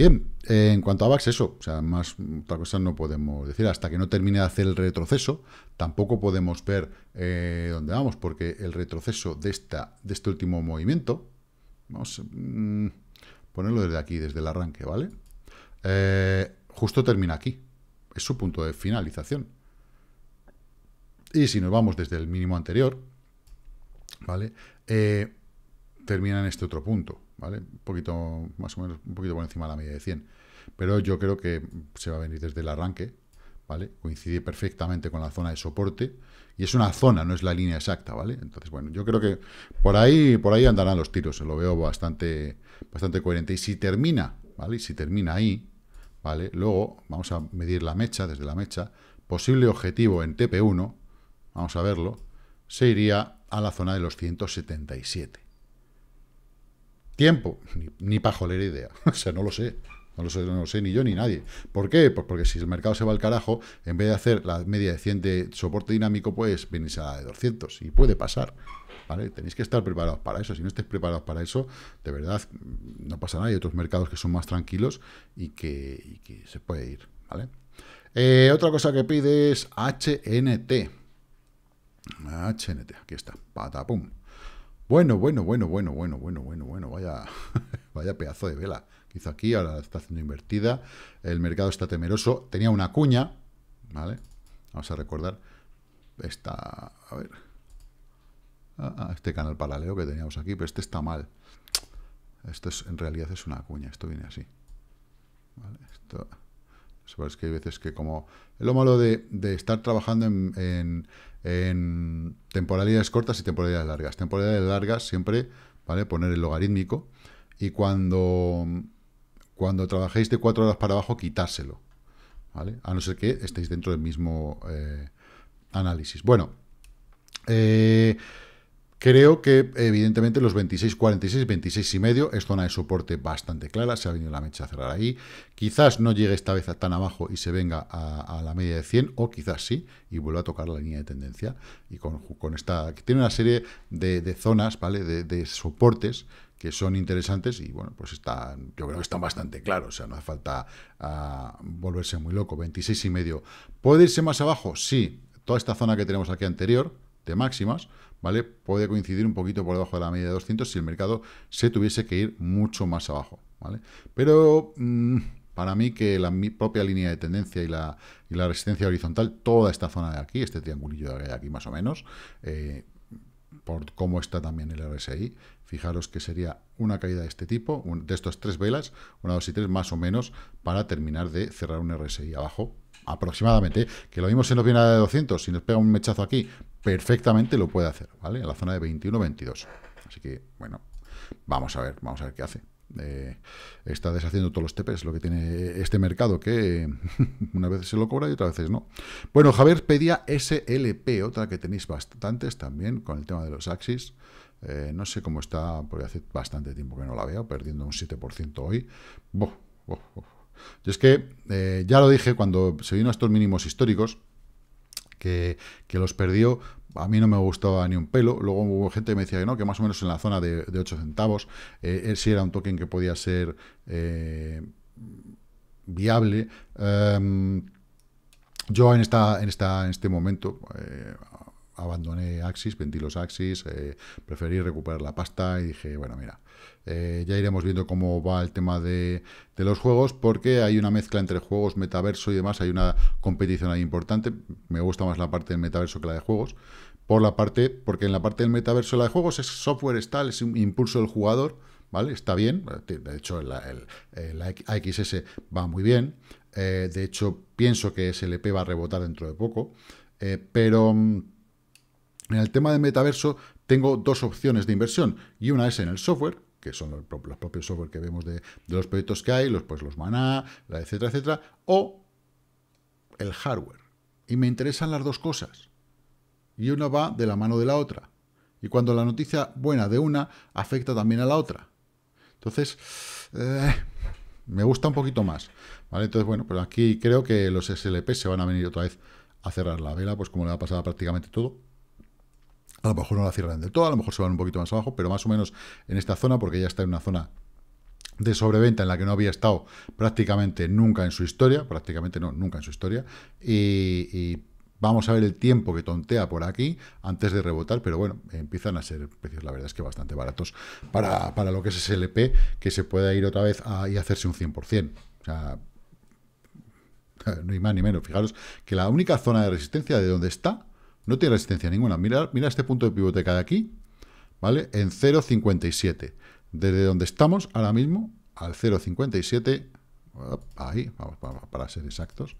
Bien, eh, en cuanto a Bax eso, o sea, más otra cosa no podemos decir. Hasta que no termine de hacer el retroceso, tampoco podemos ver eh, dónde vamos, porque el retroceso de, esta, de este último movimiento, vamos a mm, ponerlo desde aquí, desde el arranque, ¿vale? Eh, justo termina aquí. Es su punto de finalización. Y si nos vamos desde el mínimo anterior, ¿vale? termina en este otro punto, ¿vale? Un poquito, más o menos, un poquito por encima de la media de 100. Pero yo creo que se va a venir desde el arranque, ¿vale? Coincide perfectamente con la zona de soporte. Y es una zona, no es la línea exacta, ¿vale? Entonces, bueno, yo creo que por ahí, por ahí andarán los tiros, se lo veo bastante, bastante coherente. Y si termina, ¿vale? si termina ahí, ¿vale? Luego vamos a medir la mecha, desde la mecha, posible objetivo en TP1, vamos a verlo, se iría a la zona de los 177. Tiempo, ni, ni joler idea. O sea, no lo sé. No lo, sé, no sé ni yo ni nadie. ¿Por qué? Pues porque si el mercado se va al carajo, en vez de hacer la media de 100 de soporte dinámico, pues venís a la de 200. Y puede pasar. ¿vale? Tenéis que estar preparados para eso. Si no estáis preparados para eso, de verdad, no pasa nada. Hay otros mercados que son más tranquilos y que, se puede ir. ¿vale? Eh, otra cosa que pide es HNT. HNT, aquí está. Patapum. Bueno, bueno, bueno, bueno, bueno, bueno, bueno, bueno, vaya, vaya pedazo de vela Quizá hizo aquí, ahora está haciendo invertida, el mercado está temeroso, tenía una cuña, ¿vale? Vamos a recordar esta, a ver, ah, ah, este canal paralelo que teníamos aquí, pero este está mal. Esto en realidad es una cuña, esto viene así. ¿Vale? Esto, es que hay veces que como... Es lo malo de, estar trabajando en en temporalidades cortas y temporalidades largas. Temporalidades largas siempre, ¿vale? Poner el logarítmico y cuando, cuando trabajéis de cuatro horas para abajo, quitárselo, ¿vale? A no ser que estéis dentro del mismo eh, análisis. Bueno, eh, Creo que, evidentemente, los 26, 46, 26 y medio es zona de soporte bastante clara. Se ha venido la mecha a cerrar ahí. Quizás no llegue esta vez a tan abajo y se venga a, la media de 100, o quizás sí, y vuelva a tocar la línea de tendencia. Y con, con esta... Tiene una serie de, zonas, ¿vale? De, soportes que son interesantes y bueno, pues están, yo creo que están bastante claros, o sea, no hace falta ah, volverse muy loco, 26 y medio. ¿Puede irse más abajo? Sí, toda esta zona que tenemos aquí anterior, de máximas, ¿vale? Puede coincidir un poquito por debajo de la media de 200 si el mercado se tuviese que ir mucho más abajo, ¿vale? Pero mm, para mí que la mi propia línea de tendencia y la, resistencia horizontal, toda esta zona de aquí, este triangulillo de aquí más o menos, eh, por cómo está también el RSI, fijaros que sería una caída de este tipo, de estas tres velas, una, dos y tres más o menos, para terminar de cerrar un RSI abajo aproximadamente, que lo vimos en nos viene de 200, si nos pega un mechazo aquí, perfectamente lo puede hacer, ¿vale? A la zona de 21-22. Así que, bueno, vamos a ver, vamos a ver qué hace. Eh, está deshaciendo todos los TPs, lo que tiene este mercado, que una vez se lo cobra y otra vez no. Bueno, Javier pedía SLP, otra que tenéis bastantes también con el tema de los axis. Eh, no sé cómo está, porque hace bastante tiempo que no la veo, perdiendo un 7% hoy. es que eh, ya lo dije cuando se vino a estos mínimos históricos, que, los perdió. A mí no me gustaba ni un pelo. Luego hubo gente que me decía que no, que más o menos en la zona de, 8 centavos. Eh, él era un token que podía ser eh, viable. Em, yo en, esta, en, esta, en este momento eh, abandoné Axis, vendí los Axis, eh, preferí recuperar la pasta y dije, bueno, mira, eh, ya iremos viendo cómo va el tema de, los juegos, porque hay una mezcla entre juegos, metaverso y demás, hay una competición ahí importante. Me gusta más la parte del metaverso que la de juegos. Por la parte, porque en la parte del metaverso la de juegos es software es tal, es un impulso del jugador, ¿vale? Está bien. De hecho, la, el, va muy bien. Eh, de hecho, pienso que SLP va a rebotar dentro de poco. Eh, pero mm, en el tema de metaverso tengo dos opciones de inversión y una es en el software que son los, propios software que vemos de, los proyectos que hay, los, pues los maná, la etcétera, etcétera, o el hardware. Y me interesan las dos cosas. Y una va de la mano de la otra. Y cuando la noticia buena de una afecta también a la otra. Entonces, eh, me gusta un poquito más. ¿vale? Entonces, bueno, pues aquí creo que los SLP se van a venir otra vez a cerrar la vela, pues como le ha pasado prácticamente todo. A lo mejor no la cierran del todo, a lo mejor se van un poquito más abajo, pero más o menos en esta zona, porque ya está en una zona de sobreventa en la que no había estado prácticamente nunca en su historia, prácticamente no, nunca en su historia, y, vamos a ver el tiempo que tontea por aquí antes de rebotar, pero bueno, empiezan a ser precios, la verdad es que bastante baratos para, lo que es SLP, que se pueda ir otra vez y hacerse un 100%. O sea, no hay más ni menos, fijaros que la única zona de resistencia de donde está no tiene resistencia ninguna. Mira, mira este punto de pivote de aquí, ¿vale? En 0.57. Desde donde estamos ahora mismo, al 0.57, ahí, vamos, para ser exactos,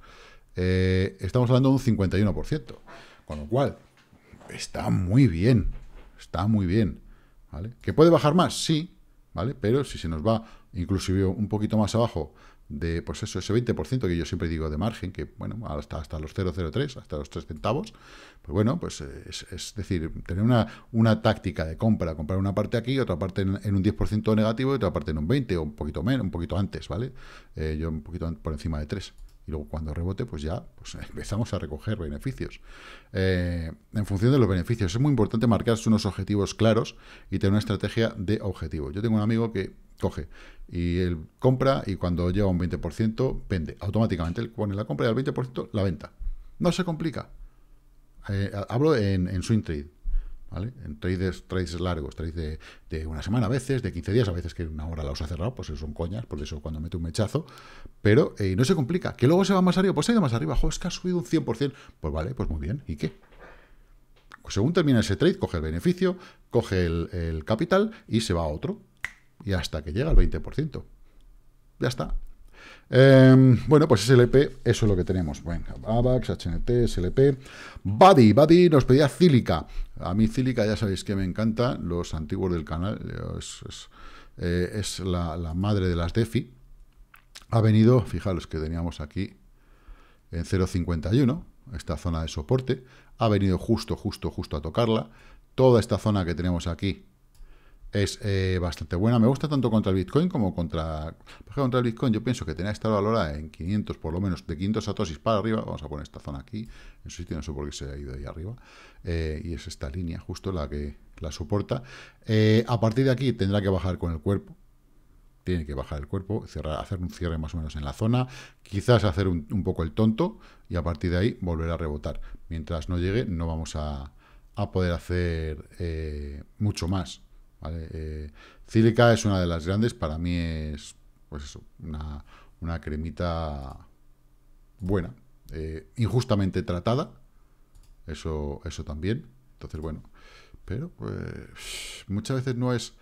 eh, estamos hablando de un 51%. Con lo cual, está muy bien, está muy bien, ¿vale? ¿Que puede bajar más? Sí, ¿vale? Pero si se nos va inclusive un poquito más abajo de, pues eso, ese 20% que yo siempre digo de margen, que bueno, hasta, hasta los 0,03, hasta los 3 centavos, pues bueno, pues eh, es, decir, tener una, una táctica de compra, comprar una parte aquí, otra parte en, un 10% negativo y otra parte en un 20% o un poquito menos, un poquito antes, ¿vale? Eh, yo un poquito por encima de 3. Y luego cuando rebote, pues ya pues empezamos a recoger beneficios. Eh, en función de los beneficios, es muy importante marcarse unos objetivos claros y tener una estrategia de objetivo. Yo tengo un amigo que coge y él compra y cuando lleva un 20% vende. Automáticamente él pone la compra y al 20% la venta. No se complica. Eh, hablo en, swing trade. ¿Vale? En trades, trades largos, trades de, una semana a veces, de 15 días, a veces que una hora la os ha cerrado, pues eso son coñas, por eso cuando mete un mechazo, pero eh, no se complica. Que luego se va más arriba, pues se ha ido más arriba, jo, es que ha subido un 100%, pues vale, pues muy bien, ¿y qué? Pues según termina ese trade, coge el beneficio, coge el capital y se va a otro, y hasta que llega al 20%. Ya está. Em, bueno, pues SLP, eso es lo que tenemos. bueno AVAX, HNT, SLP. Buddy, Buddy nos pedía Cílica. A mí Cílica ya sabéis que me encanta, los antiguos del canal, es, eh, la, la, madre de las DeFi. Ha venido, fijaros que teníamos aquí en 0.51, esta zona de soporte. Ha venido justo, justo, justo a tocarla. Toda esta zona que tenemos aquí es eh, bastante buena. Me gusta tanto contra el Bitcoin como contra... contra el Bitcoin yo pienso que tenía esta valora valorada en 500, por lo menos, de 500 satosis para arriba. Vamos a poner esta zona aquí. En su sitio no sé por se ha ido ahí arriba. Eh, y es esta línea justo la que la soporta. Eh, a partir de aquí tendrá que bajar con el cuerpo. Tiene que bajar el cuerpo, cerrar, hacer un cierre más o menos en la zona, quizás hacer un, poco el tonto y a partir de ahí volver a rebotar. Mientras no llegue no vamos a poder hacer mucho más ¿vale? Eh, Cílica es una de las grandes, para mí es pues una, cremita buena, eh, injustamente tratada, eso, eso también, entonces bueno, pero pues muchas veces no es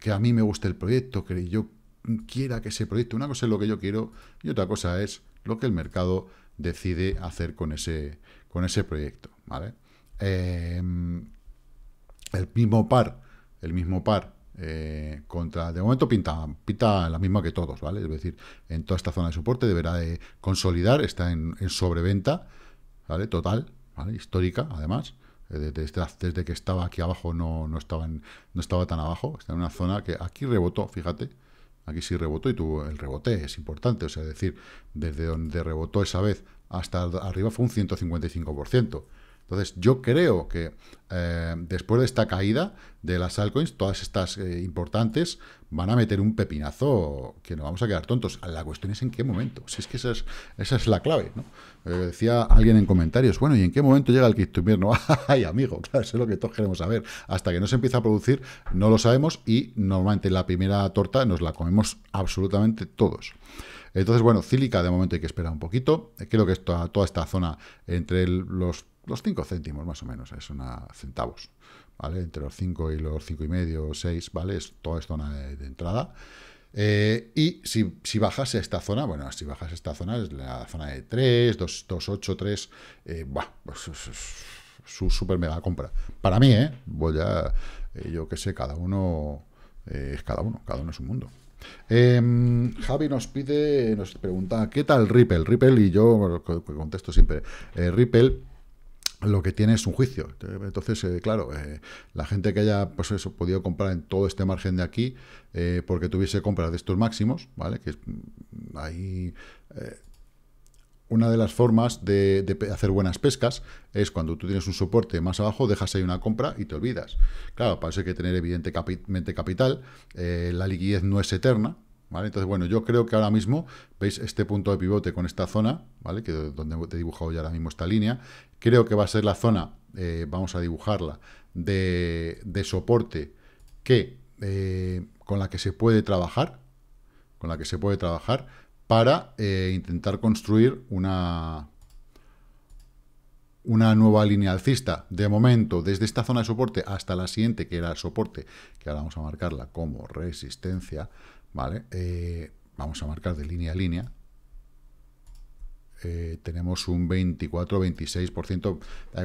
que a mí me guste el proyecto, que yo quiera que ese proyecto, una cosa es lo que yo quiero y otra cosa es lo que el mercado decide hacer con ese, con ese proyecto, ¿vale? Eh, el mismo par el mismo par eh, contra. De momento pinta, pinta la misma que todos, ¿vale? Es decir, en toda esta zona de soporte deberá de consolidar, está en, sobreventa, ¿vale? Total, ¿vale? Histórica, además. Eh, desde, desde, que estaba aquí abajo no, estaba no estaba tan abajo, está en una zona que aquí rebotó, fíjate, aquí sí rebotó y tuvo el rebote, es importante, o sea, decir, desde donde rebotó esa vez hasta arriba fue un 155%, entonces, yo creo que eh, después de esta caída de las altcoins, todas estas eh, importantes van a meter un pepinazo que nos vamos a quedar tontos. La cuestión es en qué momento. Si es que esa es, esa es la clave. ¿no? Eh, decía alguien en comentarios, bueno, ¿y en qué momento llega el quinto invierno? Ay, amigo, claro, eso es lo que todos queremos saber. Hasta que no se empieza a producir, no lo sabemos y normalmente la primera torta nos la comemos absolutamente todos. Entonces, bueno, Cílica de momento hay que esperar un poquito. Creo que esto, toda esta zona entre los los 5 céntimos más o menos, es una centavos, Entre los 5 y los 5,5 y 6, ¿vale? Es, toda zona de, entrada. Eh, y si, si, bajas esta zona, bueno, si bajas a esta zona, es la zona de 3, 2, 2 8, 3, eh, buah, pues, su super mega compra. Para mí, ¿eh? Voy a, eh, yo qué sé, cada uno eh, es cada uno, cada uno es un mundo. Em, Javi nos pide, nos pregunta, ¿qué tal Ripple? Ripple y yo contesto siempre, Ripple lo que tiene es un juicio. Entonces, eh, claro, eh, la gente que haya pues podido comprar en todo este margen de aquí, eh, porque tuviese compras de estos máximos, ¿vale? Que mm, hay una de las formas de, hacer buenas pescas es cuando tú tienes un soporte más abajo, dejas ahí una compra y te olvidas. Claro, para eso hay que tener evidentemente capital, la liquidez no es eterna, ¿Vale? Entonces, bueno, yo creo que ahora mismo veis este punto de pivote con esta zona, ¿vale? Que donde he dibujado ya ahora mismo esta línea, Creo que va a ser la zona, eh, vamos a dibujarla, de, soporte que, eh, con la que se puede trabajar, con la que se puede trabajar para eh, intentar construir una, una nueva línea alcista. De momento, desde esta zona de soporte hasta la siguiente, que era el soporte, que ahora vamos a marcarla como resistencia, ¿vale? vamos a marcar de línea a línea, eh, tenemos un 24, 26%,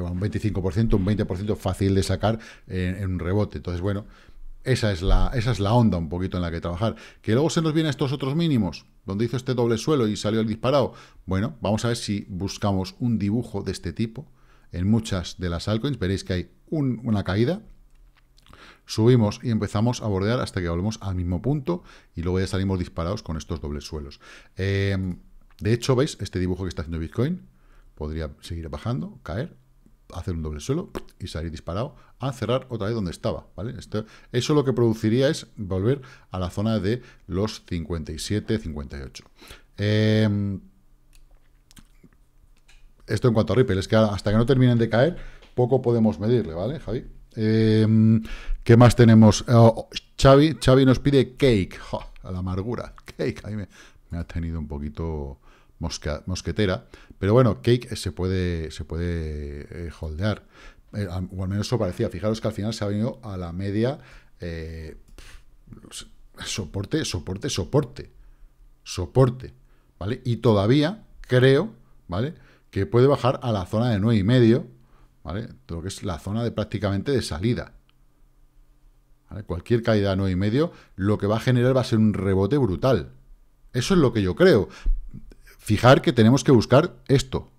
un 25%, un 20% fácil de sacar en, un rebote. Entonces, bueno, esa es, la, esa es la onda un poquito en la que trabajar. Que luego se nos vienen estos otros mínimos, donde hizo este doble suelo y salió el disparado. Bueno, vamos a ver si buscamos un dibujo de este tipo. En muchas de las altcoins veréis que hay una caída, subimos y empezamos a bordear hasta que volvemos al mismo punto y luego ya salimos disparados con estos dobles suelos. Eh, de hecho, veis, este dibujo que está haciendo Bitcoin podría seguir bajando, caer, hacer un doble suelo y salir disparado a cerrar otra vez donde estaba, ¿vale? Esto, eso lo que produciría es volver a la zona de los 57, 58. Em, esto en cuanto a Ripple, es que hasta que no terminen de caer, poco podemos medirle, ¿vale, Javi? Em, ¿Qué más tenemos? Oh, Xavi, nos pide cake, a la amargura, cake, A me, me ha tenido un poquito mosquetera. Pero bueno, Cake se puede, se puede eh, holdear. Eh, o al menos eso parecía. Fijaros que al final se ha venido a la media eh, soporte, soporte, soporte. Soporte. ¿Vale? Y todavía creo, ¿vale? Que puede bajar a la zona de 9,5, ¿vale? Lo que es la zona de prácticamente de salida. Cualquier caída y medio, lo que va a generar va a ser un rebote brutal. Eso es lo que yo creo. Fijar que tenemos que buscar esto,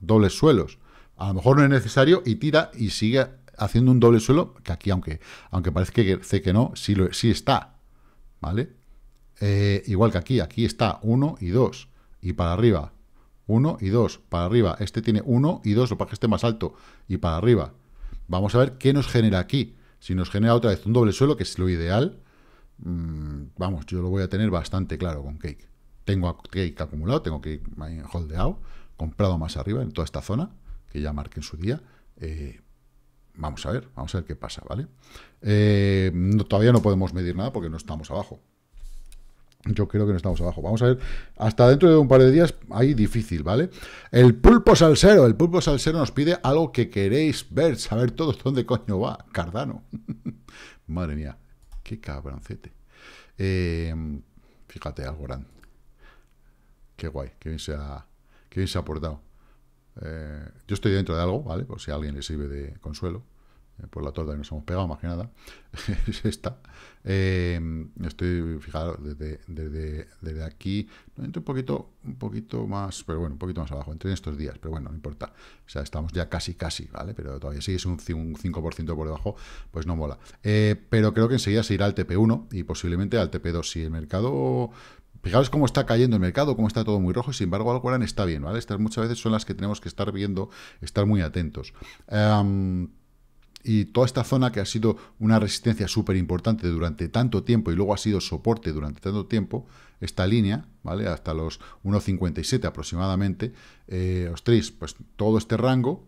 dobles suelos. A lo mejor no es necesario y tira y sigue haciendo un doble suelo, que aquí, aunque, aunque parezca que, que no, sí, sí está, ¿vale? Eh, igual que aquí, aquí está uno y dos, y para arriba, uno y dos, para arriba. Este tiene uno y dos, lo para que esté más alto, y para arriba. Vamos a ver qué nos genera aquí. Si nos genera otra vez un doble suelo, que es lo ideal, mm, vamos, yo lo voy a tener bastante claro con Cake tengo que acumulado, tengo que holdeado, comprado más arriba en toda esta zona, que ya marquen en su día. Eh, vamos a ver, vamos a ver qué pasa, ¿vale? Eh, todavía no podemos medir nada porque no estamos abajo. Yo creo que no estamos abajo. Vamos a ver, hasta dentro de un par de días, hay difícil, ¿vale? El pulpo salsero, el pulpo salsero nos pide algo que queréis ver, saber todos dónde coño va Cardano. Madre mía, qué cabroncete. Eh, fíjate, algo grande. Qué guay, qué bien se ha, bien se ha aportado. Eh, yo estoy dentro de algo, ¿vale? Por si a alguien le sirve de consuelo. Eh, por la torta que nos hemos pegado, más que nada. es esta. Eh, estoy, fijaros, desde, aquí. dentro un poquito, un poquito más, pero bueno, un poquito más abajo. Entré en estos días, pero bueno, no importa. O sea, estamos ya casi, casi, ¿vale? Pero todavía si es un, un 5% por debajo, pues no mola. pero creo que enseguida se irá al TP1 y posiblemente al TP2. Si el mercado fijaros cómo está cayendo el mercado, cómo está todo muy rojo, sin embargo Alcorán está bien, ¿vale? Estas muchas veces son las que tenemos que estar viendo, estar muy atentos. Em, y toda esta zona que ha sido una resistencia súper importante durante tanto tiempo y luego ha sido soporte durante tanto tiempo, esta línea, ¿vale? Hasta los 1.57 aproximadamente, los eh, os tres, pues todo este rango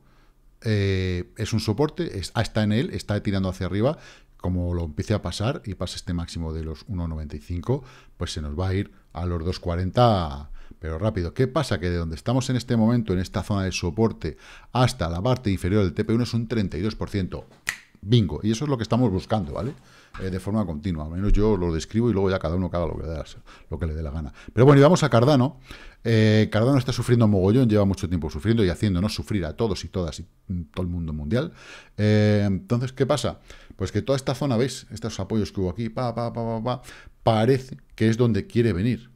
eh, es un soporte, ah, está en él, está tirando hacia arriba, como lo empiece a pasar y pasa este máximo de los 1.95, pues se nos va a ir a los 240, pero rápido. ¿Qué pasa? Que de donde estamos en este momento, en esta zona de soporte, hasta la parte inferior del TP1 es un 32%. Bingo. Y eso es lo que estamos buscando, ¿vale? Eh, de forma continua. Al menos yo lo describo y luego ya cada uno cada lo lo que le dé la gana. Pero bueno, y vamos a Cardano. Eh, Cardano está sufriendo mogollón, lleva mucho tiempo sufriendo y haciéndonos sufrir a todos y todas y todo el mundo mundial. Eh, entonces, ¿qué pasa? Pues que toda esta zona, ¿veis? Estos apoyos que hubo aquí, parece que es donde quiere venir.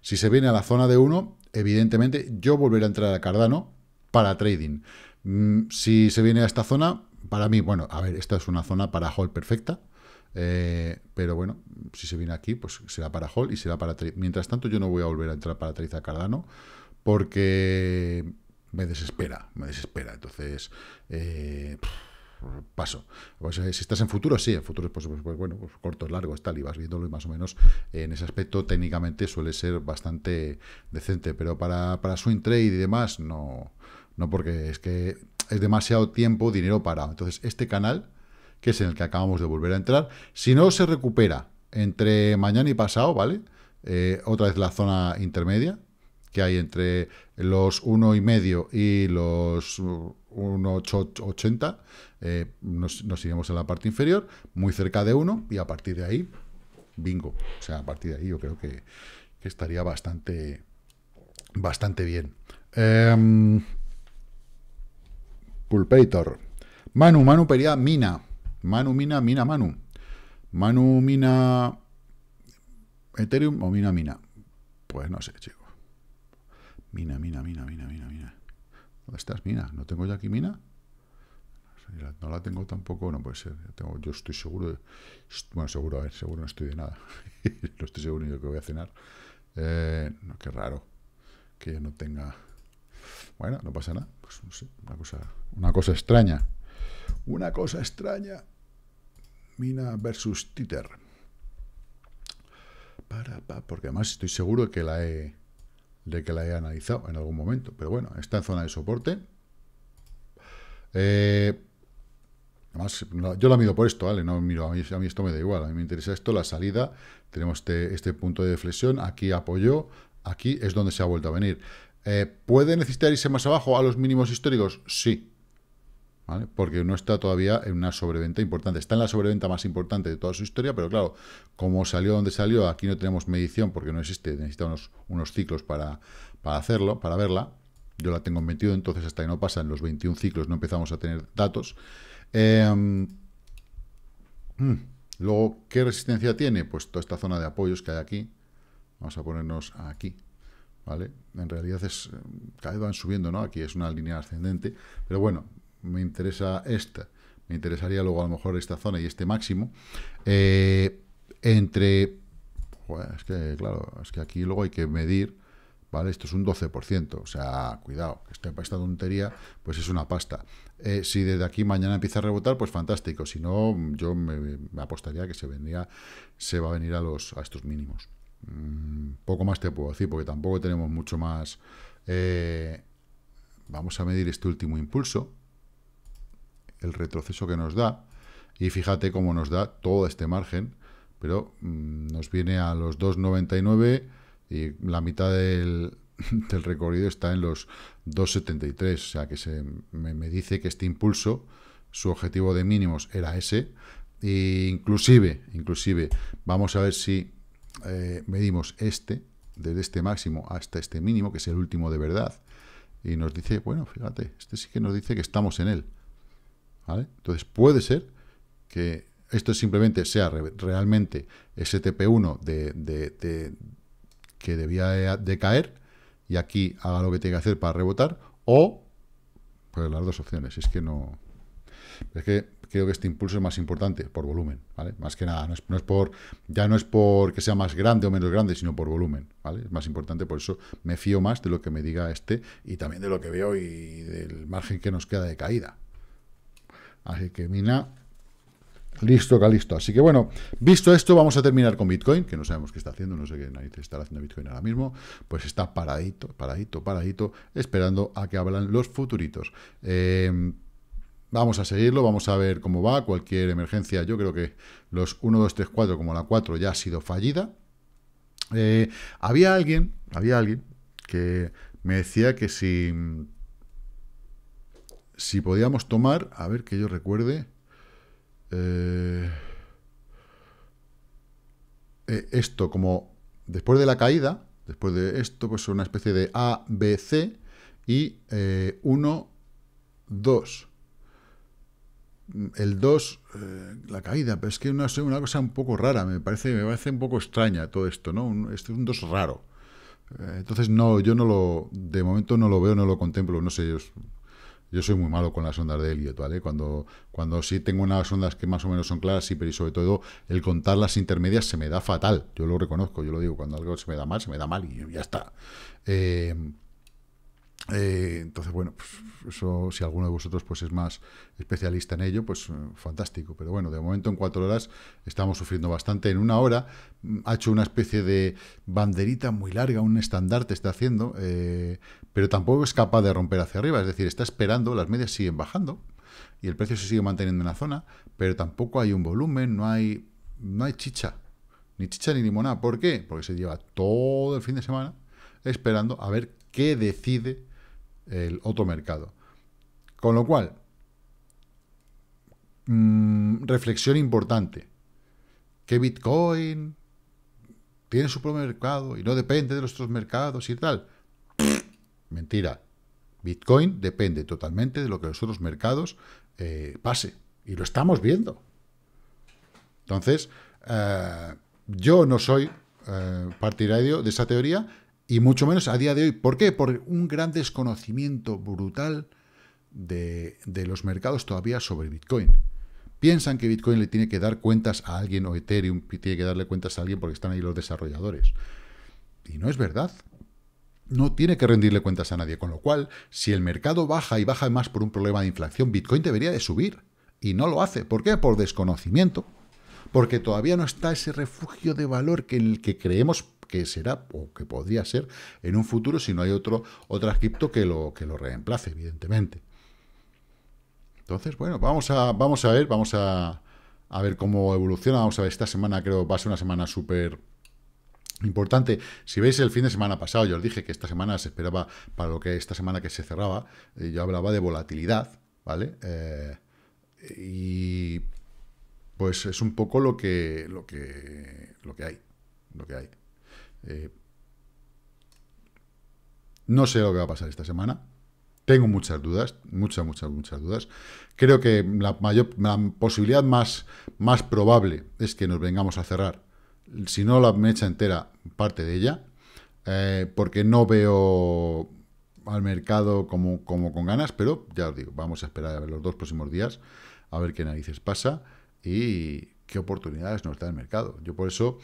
Si se viene a la zona de 1, evidentemente yo volveré a entrar a Cardano para trading. Mm, si se viene a esta zona, para mí, bueno, a ver, esta es una zona para hall perfecta. Eh, pero bueno, si se viene aquí, pues será para Hall y será para... Mientras tanto, yo no voy a volver a entrar para Triza Cardano porque me desespera, me desespera. Entonces, eh, paso. Pues, eh, si estás en futuro, sí, en futuro pues, pues, pues, bueno, pues cortos, largos, tal, y vas viéndolo y más o menos en ese aspecto técnicamente suele ser bastante decente, pero para, para swing trade y demás, no, no, porque es que es demasiado tiempo, dinero parado. Entonces, este canal que es en el que acabamos de volver a entrar. Si no se recupera entre mañana y pasado, ¿vale? Eh, otra vez la zona intermedia, que hay entre los 1,5 y los 1,80, uh, eh, nos, iremos en la parte inferior, muy cerca de 1, y a partir de ahí, bingo. O sea, a partir de ahí yo creo que, estaría bastante, bastante bien. Em, Pulpator. Manu, Manu Peria, Mina. Manu Mina, Mina Manu. Manu Mina Ethereum o Mina Mina. Pues no sé, chicos. Mina, Mina, Mina, Mina, Mina, Mina. ¿Dónde estás, Mina? ¿No tengo ya aquí Mina? No la tengo tampoco, no puede ser. Yo, estoy seguro, de, bueno, seguro, a ver, seguro no estoy de nada. no estoy seguro ni de que voy a cenar. Eh, qué raro que yo no tenga... Bueno, no pasa nada. Pues no sé, una cosa, una cosa extraña. Una cosa extraña. Mina versus Titer. Para, porque además estoy seguro que la he, de que la he analizado en algún momento. Pero bueno, está en zona de soporte. Eh, además, yo la mido por esto, ¿vale? No miro, a mí, esto me da igual. A mí me interesa esto, la salida. Tenemos este, este punto de deflexión. Aquí apoyó. Aquí es donde se ha vuelto a venir. Eh, ¿Puede necesitar irse más abajo a los mínimos históricos? Sí, porque no está todavía en una sobreventa importante. Está en la sobreventa más importante de toda su historia, pero claro, como salió donde salió, aquí no tenemos medición porque no existe, necesitamos unos, ciclos para, para, hacerlo, para verla. Yo la tengo metido, entonces hasta que no pasa en los 21 ciclos no empezamos a tener datos. Em, mm, luego, ¿qué resistencia tiene? Pues toda esta zona de apoyos que hay aquí. Vamos a ponernos aquí, ¿vale? En realidad es, eh, cada vez van subiendo, ¿no? Aquí es una línea ascendente, pero bueno, me interesa esta, me interesaría luego a lo mejor esta zona y este máximo, eh, entre, es que claro, es que aquí luego hay que medir, ¿vale? Esto es un 12%, o sea, cuidado, esta, esta tontería, pues es una pasta. Eh, si desde aquí mañana empieza a rebotar, pues fantástico, si no, yo me, apostaría que se vendría, se va a venir a, los, a estos mínimos. Mm, poco más te puedo decir, porque tampoco tenemos mucho más... Eh, vamos a medir este último impulso, el retroceso que nos da. Y fíjate cómo nos da todo este margen, pero mm, nos viene a los 2,99 y la mitad del, recorrido está en los 2,73. O sea que se, me, dice que este impulso, su objetivo de mínimos era ese. E inclusive, inclusive, vamos a ver si eh, medimos este, desde este máximo hasta este mínimo, que es el último de verdad. Y nos dice, bueno, fíjate, este sí que nos dice que estamos en él. Entonces puede ser que esto simplemente sea realmente ese TP1 de, que debía de caer y aquí haga lo que tiene que hacer para rebotar o pues las dos opciones, es que no... Es que creo que este impulso es más importante por volumen, ¿vale? Más que nada, no es, no es, por, ya no es por que sea más grande o menos grande, sino por volumen, ¿vale? Es más importante, por eso me fío más de lo que me diga este y también de lo que veo y del margen que nos queda de caída, Así que mina, listo, calisto. Así que bueno, visto esto, vamos a terminar con Bitcoin, que no sabemos qué está haciendo, no sé qué nadie está haciendo Bitcoin ahora mismo. Pues está paradito, paradito, paradito, esperando a que hablan los futuritos. Eh, vamos a seguirlo, vamos a ver cómo va. Cualquier emergencia, yo creo que los 1, 2, 3, 4, como la 4, ya ha sido fallida. Eh, había alguien, había alguien que me decía que si si podíamos tomar, a ver que yo recuerde, eh, eh, esto como después de la caída, después de esto, pues una especie de A, B, C y 1, eh, 2. El 2, la caída, pero es que es una cosa un poco rara, me parece, me parece un poco extraña todo esto, ¿no? este es un 2 raro. Entonces, no, yo no lo, de momento no lo veo, no lo contemplo, no sé, yo yo soy muy malo con las ondas de Elliot, ¿vale? Cuando, cuando sí tengo unas ondas que más o menos son claras, sí, pero y sobre todo el contar las intermedias se me da fatal. Yo lo reconozco, yo lo digo, cuando algo se me da mal, se me da mal y ya está. Eh, eh, entonces, bueno, pues, eso, si alguno de vosotros pues es más especialista en ello, pues eh, fantástico. Pero bueno, de momento en cuatro horas estamos sufriendo bastante. En una hora mm, ha hecho una especie de banderita muy larga, un estandarte está haciendo, pero tampoco es capaz de romper hacia arriba, es decir, está esperando, las medias siguen bajando y el precio se sigue manteniendo en la zona, pero tampoco hay un volumen, no hay, no hay chicha, ni chicha ni limonada. ¿Por qué? Porque se lleva todo el fin de semana esperando a ver qué decide el otro mercado. Con lo cual, mm, reflexión importante, que Bitcoin tiene su propio mercado y no depende de los otros mercados y tal. Mentira. Bitcoin depende totalmente de lo que los otros mercados eh, pase. Y lo estamos viendo. Entonces, eh, yo no soy eh, partidario de esa teoría, y mucho menos a día de hoy. ¿Por qué? Por un gran desconocimiento brutal de, de, los mercados todavía sobre Bitcoin. Piensan que Bitcoin le tiene que dar cuentas a alguien o Ethereum tiene que darle cuentas a alguien porque están ahí los desarrolladores. Y no es verdad no tiene que rendirle cuentas a nadie, con lo cual, si el mercado baja y baja más por un problema de inflación, Bitcoin debería de subir y no lo hace. ¿Por qué? Por desconocimiento, porque todavía no está ese refugio de valor que que creemos que será o que podría ser en un futuro si no hay otro otra cripto que lo que lo reemplace, evidentemente. Entonces, bueno, vamos a vamos a ver, vamos a a ver cómo evoluciona, vamos a ver esta semana creo va a ser una semana súper Importante, si veis el fin de semana pasado, yo os dije que esta semana se esperaba, para lo que esta semana que se cerraba, eh, yo hablaba de volatilidad, ¿vale? Eh, y pues es un poco lo que, lo que, lo que hay, lo que hay. Eh, no sé lo que va a pasar esta semana. Tengo muchas dudas, muchas, muchas, muchas dudas. Creo que la mayor posibilidad más, más probable es que nos vengamos a cerrar si no la mecha entera, parte de ella, eh, porque no veo al mercado como, como con ganas, pero ya os digo, vamos a esperar a ver los dos próximos días, a ver qué narices pasa y qué oportunidades nos da el mercado. Yo por eso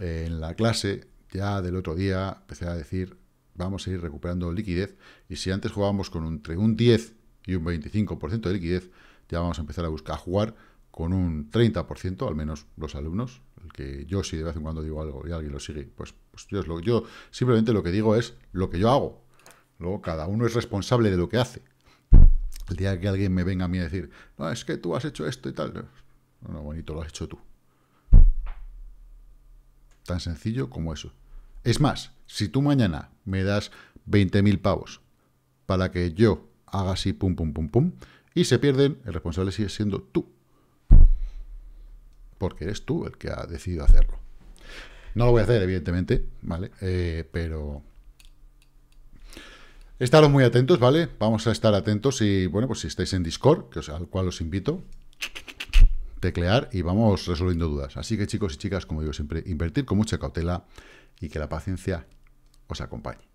eh, en la clase ya del otro día empecé a decir, vamos a ir recuperando liquidez y si antes jugábamos con entre un 10 y un 25% de liquidez, ya vamos a empezar a buscar a jugar con un 30%, al menos los alumnos, el que yo si de vez en cuando digo algo y alguien lo sigue, pues, pues, yo, es lo, yo simplemente lo que digo es lo que yo hago. Luego cada uno es responsable de lo que hace. El día que alguien me venga a mí a decir, no, es que tú has hecho esto y tal. bueno, bonito, lo has hecho tú. Tan sencillo como eso. Es más, si tú mañana me das 20.000 pavos para que yo haga así, pum, pum, pum, pum, y se pierden, el responsable sigue siendo tú porque eres tú el que ha decidido hacerlo. No lo voy a hacer, evidentemente, ¿vale? Eh, pero... Estaros muy atentos, ¿vale? Vamos a estar atentos y, bueno, pues si estáis en Discord, que al cual os invito, teclear y vamos resolviendo dudas. Así que, chicos y chicas, como digo siempre, invertir con mucha cautela y que la paciencia os acompañe.